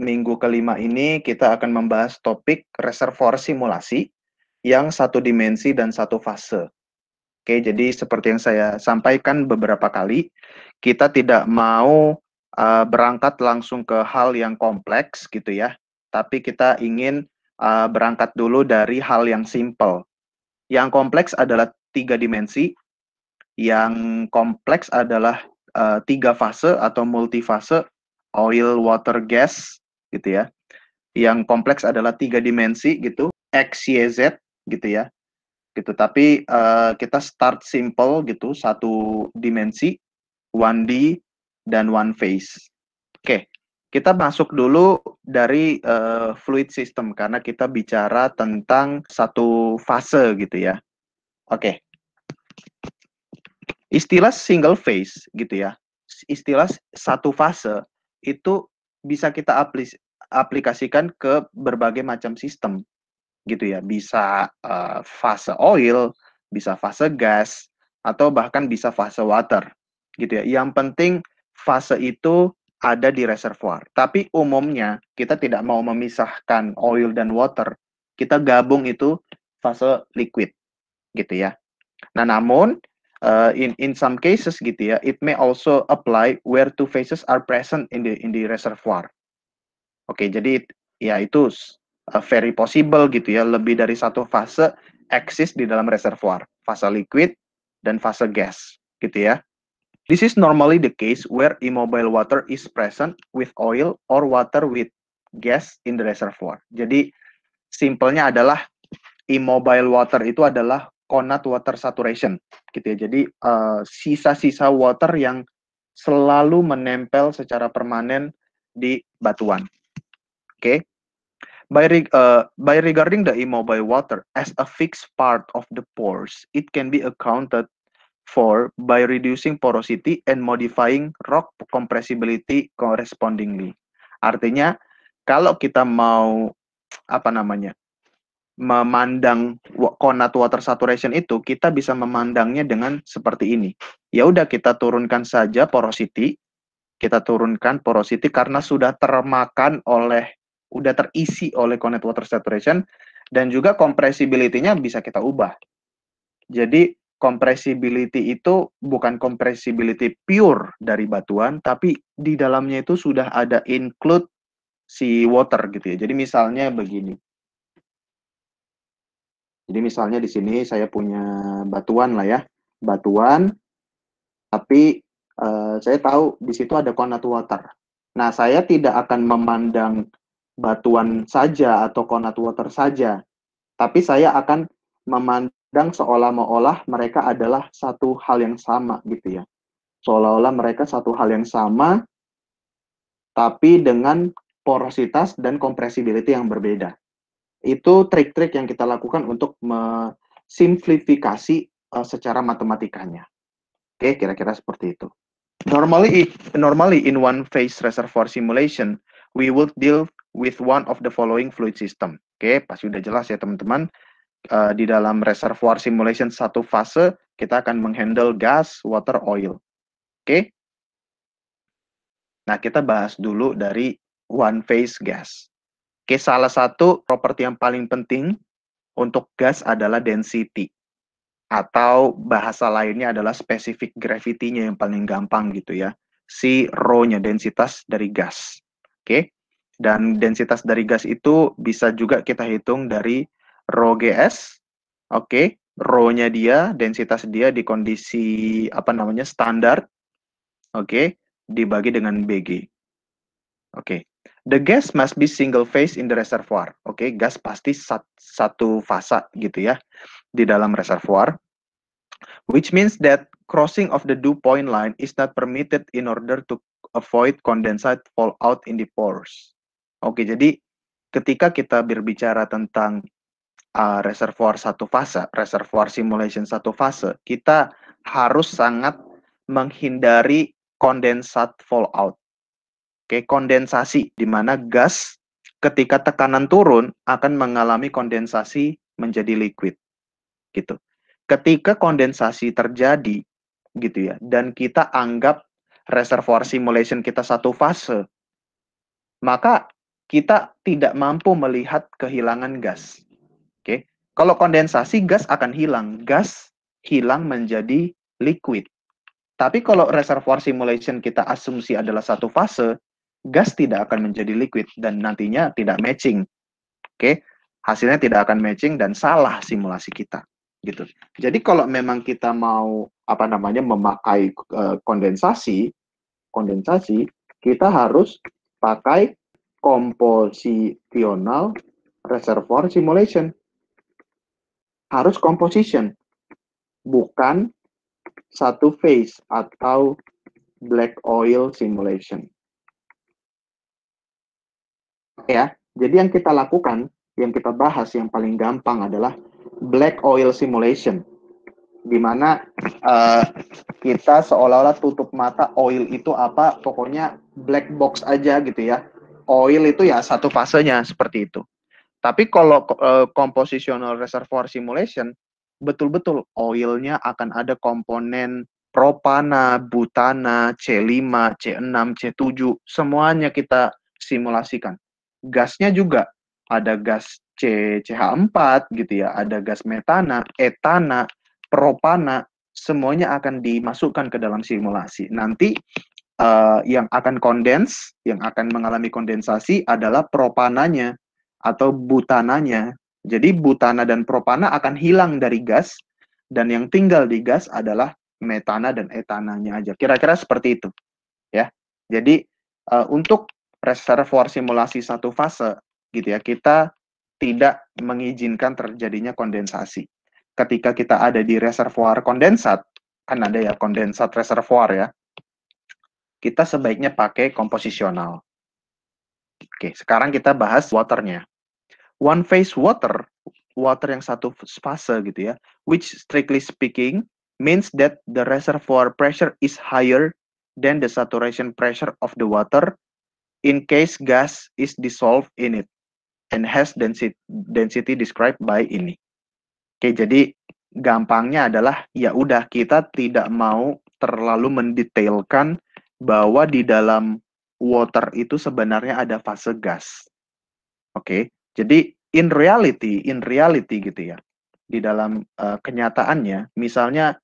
minggu kelima ini kita akan membahas topik reservoir simulasi yang satu dimensi dan satu fase. Oke, jadi seperti yang saya sampaikan beberapa kali, kita tidak mau uh, berangkat langsung ke hal yang kompleks gitu ya, tapi kita ingin uh, berangkat dulu dari hal yang simple. Yang kompleks adalah tiga dimensi, yang kompleks adalah uh, tiga fase atau multifase, oil, water, gas, gitu ya. Yang kompleks adalah tiga dimensi gitu, x, y, z gitu ya. Gitu. Tapi uh, kita start simple gitu, satu dimensi, one d dan one phase. Oke, okay. kita masuk dulu dari uh, fluid system karena kita bicara tentang satu fase gitu ya. Oke. Okay. Istilah single phase gitu ya. Istilah satu fase itu bisa kita aplis aplikasikan ke berbagai macam sistem gitu ya bisa uh, fase oil bisa fase gas atau bahkan bisa fase water gitu ya yang penting fase itu ada di reservoir tapi umumnya kita tidak mau memisahkan oil dan water kita gabung itu fase liquid gitu ya nah namun uh, in in some cases gitu ya it may also apply where two phases are present in the in the reservoir Oke, jadi ya itu uh, very possible gitu ya, lebih dari satu fase eksis di dalam reservoir, fase liquid dan fase gas gitu ya. This is normally the case where immobile water is present with oil or water with gas in the reservoir. Jadi simpelnya adalah immobile water itu adalah conat water saturation gitu ya. Jadi uh, sisa-sisa uh, water yang selalu menempel secara permanen di batuan Okay. By, reg uh, by regarding the immobile water as a fixed part of the pores, it can be accounted for by reducing porosity and modifying rock compressibility correspondingly. Artinya, kalau kita mau apa namanya memandang konat water saturation itu kita bisa memandangnya dengan seperti ini. Ya udah kita turunkan saja porosity, kita turunkan porosity karena sudah termakan oleh udah terisi oleh connect water saturation dan juga compressibility-nya bisa kita ubah. Jadi compressibility itu bukan compressibility pure dari batuan, tapi di dalamnya itu sudah ada include si water gitu ya. Jadi misalnya begini. Jadi misalnya di sini saya punya batuan lah ya, batuan, tapi uh, saya tahu di situ ada connect water. Nah, saya tidak akan memandang batuan saja atau konat water saja, tapi saya akan memandang seolah-olah mereka adalah satu hal yang sama gitu ya. Seolah-olah mereka satu hal yang sama, tapi dengan porositas dan compressibility yang berbeda. Itu trik-trik yang kita lakukan untuk mensimplifikasi uh, eh, secara matematikanya. Oke, okay, kira-kira seperti itu. Normally, normally in one phase reservoir simulation, we would deal with one of the following fluid system. Oke, pasti udah jelas ya teman-teman. Uh, di dalam reservoir simulation satu fase, kita akan menghandle gas, water, oil. Oke. Nah, kita bahas dulu dari one phase gas. Oke, salah satu properti yang paling penting untuk gas adalah density atau bahasa lainnya adalah specific gravity-nya yang paling gampang gitu ya. Si rho-nya densitas dari gas. Oke. Okay? Dan densitas dari gas itu bisa juga kita hitung dari rho GS. Oke, okay. rho-nya dia, densitas dia di kondisi apa namanya standar. Oke, okay. dibagi dengan BG. Oke, okay. the gas must be single phase in the reservoir. Oke, okay. gas pasti sat satu fasa gitu ya di dalam reservoir. Which means that crossing of the dew point line is not permitted in order to avoid condensate fallout in the pores. Oke, jadi ketika kita berbicara tentang uh, reservoir satu fase, reservoir simulation satu fase, kita harus sangat menghindari kondensat fallout. Oke, kondensasi di mana gas ketika tekanan turun akan mengalami kondensasi menjadi liquid. Gitu. Ketika kondensasi terjadi gitu ya dan kita anggap reservoir simulation kita satu fase, maka kita tidak mampu melihat kehilangan gas. Oke. Okay? Kalau kondensasi gas akan hilang, gas hilang menjadi liquid. Tapi kalau reservoir simulation kita asumsi adalah satu fase, gas tidak akan menjadi liquid dan nantinya tidak matching. Oke. Okay? Hasilnya tidak akan matching dan salah simulasi kita gitu. Jadi kalau memang kita mau apa namanya memakai uh, kondensasi, kondensasi kita harus pakai compositional reservoir simulation. Harus composition, bukan satu phase atau black oil simulation. Ya, jadi yang kita lakukan, yang kita bahas yang paling gampang adalah black oil simulation di mana uh, kita seolah-olah tutup mata oil itu apa pokoknya black box aja gitu ya oil itu ya satu fasenya seperti itu. Tapi kalau uh, compositional reservoir simulation betul-betul oilnya akan ada komponen propana, butana, C5, C6, C7 semuanya kita simulasikan. Gasnya juga ada gas C, CH4 gitu ya, ada gas metana, etana, propana semuanya akan dimasukkan ke dalam simulasi. Nanti uh, yang akan kondens, yang akan mengalami kondensasi adalah propananya atau butananya. Jadi butana dan propana akan hilang dari gas dan yang tinggal di gas adalah metana dan etananya aja. Kira-kira seperti itu. Ya. Jadi uh, untuk reservoir simulasi satu fase gitu ya, kita tidak mengizinkan terjadinya kondensasi. Ketika kita ada di reservoir kondensat, kan ada ya kondensat reservoir ya kita sebaiknya pakai komposisional. Oke, sekarang kita bahas waternya. One phase water, water yang satu fase gitu ya, which strictly speaking means that the reservoir pressure is higher than the saturation pressure of the water in case gas is dissolved in it and has density, density described by ini. Oke, jadi gampangnya adalah ya udah kita tidak mau terlalu mendetailkan bahwa di dalam water itu sebenarnya ada fase gas. Oke, okay? jadi in reality, in reality gitu ya, di dalam uh, kenyataannya, misalnya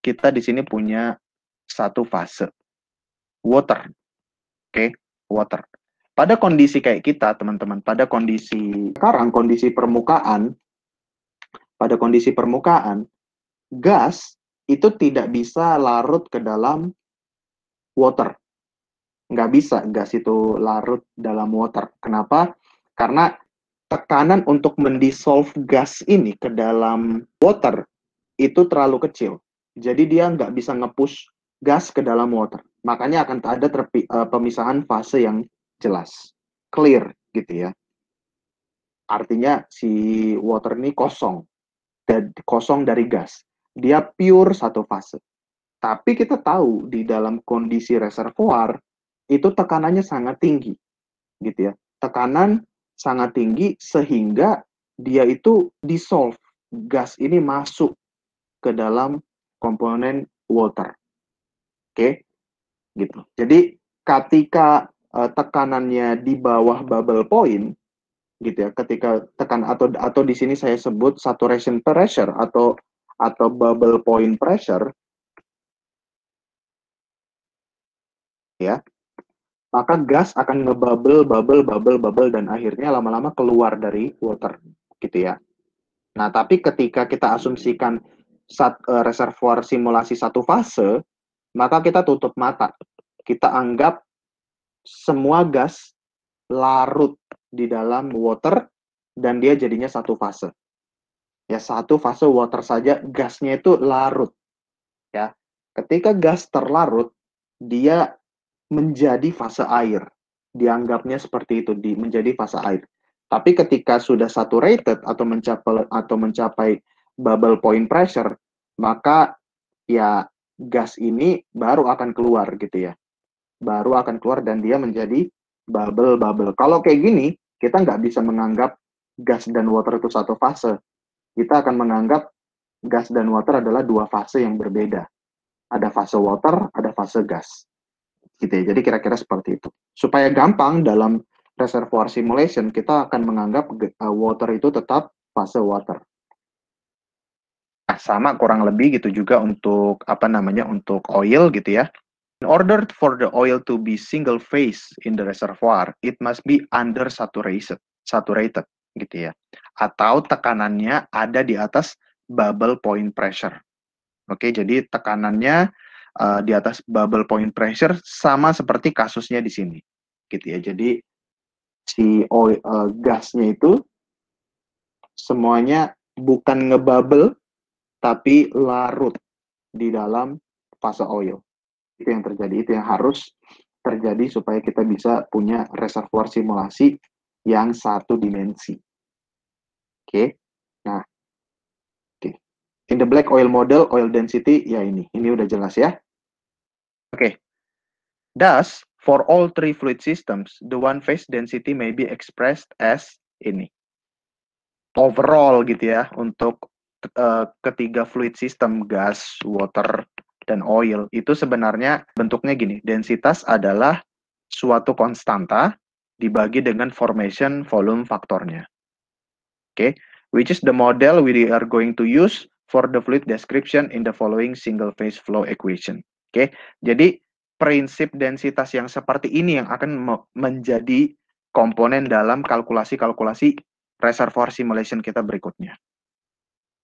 kita di sini punya satu fase water, oke, okay? water. Pada kondisi kayak kita, teman-teman, pada kondisi sekarang, kondisi permukaan, pada kondisi permukaan, gas itu tidak bisa larut ke dalam water. Nggak bisa gas itu larut dalam water. Kenapa? Karena tekanan untuk mendissolve gas ini ke dalam water itu terlalu kecil. Jadi dia nggak bisa ngepush gas ke dalam water. Makanya akan ada terpi, uh, pemisahan fase yang jelas, clear gitu ya. Artinya si water ini kosong, dan kosong dari gas. Dia pure satu fase. Tapi kita tahu di dalam kondisi reservoir itu tekanannya sangat tinggi, gitu ya. Tekanan sangat tinggi sehingga dia itu dissolve gas ini masuk ke dalam komponen water. Oke, okay? gitu. Jadi ketika eh, tekanannya di bawah bubble point, gitu ya. Ketika tekan atau atau di sini saya sebut saturation pressure atau atau bubble point pressure ya maka gas akan ngebubble, bubble, bubble, bubble, dan akhirnya lama-lama keluar dari water, gitu ya. Nah, tapi ketika kita asumsikan sat, uh, reservoir simulasi satu fase, maka kita tutup mata. Kita anggap semua gas larut di dalam water dan dia jadinya satu fase. Ya, satu fase water saja gasnya itu larut. Ya. Ketika gas terlarut, dia menjadi fase air. Dianggapnya seperti itu di menjadi fase air. Tapi ketika sudah saturated atau mencapai atau mencapai bubble point pressure, maka ya gas ini baru akan keluar gitu ya. Baru akan keluar dan dia menjadi bubble-bubble. Kalau kayak gini, kita nggak bisa menganggap gas dan water itu satu fase. Kita akan menganggap gas dan water adalah dua fase yang berbeda. Ada fase water, ada fase gas gitu ya. Jadi kira-kira seperti itu. Supaya gampang dalam reservoir simulation kita akan menganggap e, water itu tetap fase water. Nah, sama kurang lebih gitu juga untuk apa namanya untuk oil gitu ya. In order for the oil to be single phase in the reservoir, it must be under saturated, saturated gitu ya. Atau tekanannya ada di atas bubble point pressure. Oke, jadi tekanannya uh, di atas bubble point pressure sama seperti kasusnya di sini gitu ya jadi si oil, uh, eh, gasnya itu semuanya bukan ngebubble tapi larut di dalam fase oil itu yang terjadi itu yang harus terjadi supaya kita bisa punya reservoir simulasi yang satu dimensi oke okay? In the black oil model, oil density, ya ini. Ini udah jelas ya. Oke. Okay. Thus, for all three fluid systems, the one phase density may be expressed as ini. Overall gitu ya, untuk uh, ketiga fluid system, gas, water, dan oil. Itu sebenarnya bentuknya gini. Densitas adalah suatu konstanta dibagi dengan formation volume faktornya. Oke. Okay? Which is the model we are going to use for the fluid description in the following single phase flow equation. Oke, okay? jadi prinsip densitas yang seperti ini yang akan menjadi komponen dalam kalkulasi-kalkulasi reservoir simulation kita berikutnya.